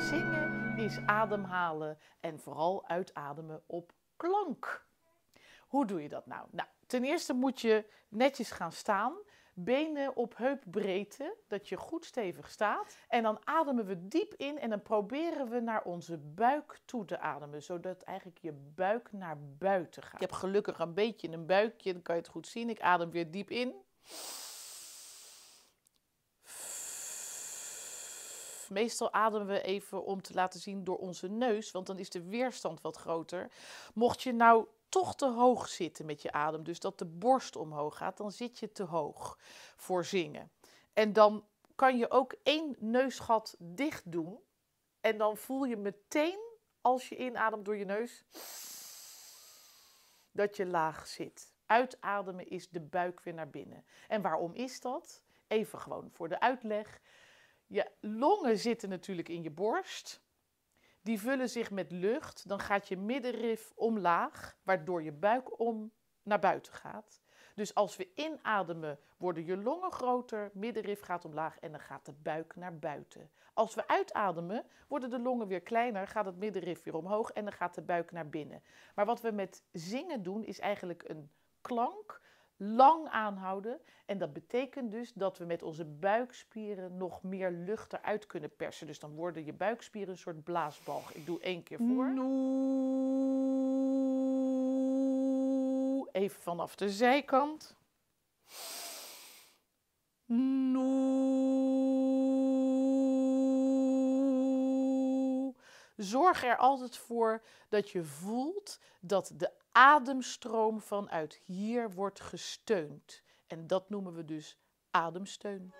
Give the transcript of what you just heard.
zingen is ademhalen en vooral uitademen op klank. Hoe doe je dat nou? Nou, ten eerste moet je netjes gaan staan. Benen op heupbreedte, dat je goed stevig staat. En dan ademen we diep in en dan proberen we naar onze buik toe te ademen. Zodat eigenlijk je buik naar buiten gaat. Ik heb gelukkig een beetje een buikje, dan kan je het goed zien. Ik adem weer diep in. Meestal ademen we even om te laten zien door onze neus, want dan is de weerstand wat groter. Mocht je nou toch te hoog zitten met je adem, dus dat de borst omhoog gaat, dan zit je te hoog voor zingen. En dan kan je ook één neusgat dicht doen en dan voel je meteen als je inademt door je neus dat je laag zit. Uitademen is de buik weer naar binnen. En waarom is dat? Even gewoon voor de uitleg. Je longen zitten natuurlijk in je borst. Die vullen zich met lucht. Dan gaat je middenrif omlaag, waardoor je buik om naar buiten gaat. Dus als we inademen, worden je longen groter, middenrif gaat omlaag en dan gaat de buik naar buiten. Als we uitademen, worden de longen weer kleiner, gaat het middenrif weer omhoog en dan gaat de buik naar binnen. Maar wat we met zingen doen, is eigenlijk een klank lang aanhouden. En dat betekent dus dat we met onze buikspieren nog meer lucht eruit kunnen persen. Dus dan worden je buikspieren een soort blaasbalg. Ik doe één keer voor. Even vanaf de zijkant. Noe. Zorg er altijd voor dat je voelt dat de ademstroom vanuit hier wordt gesteund. En dat noemen we dus ademsteun.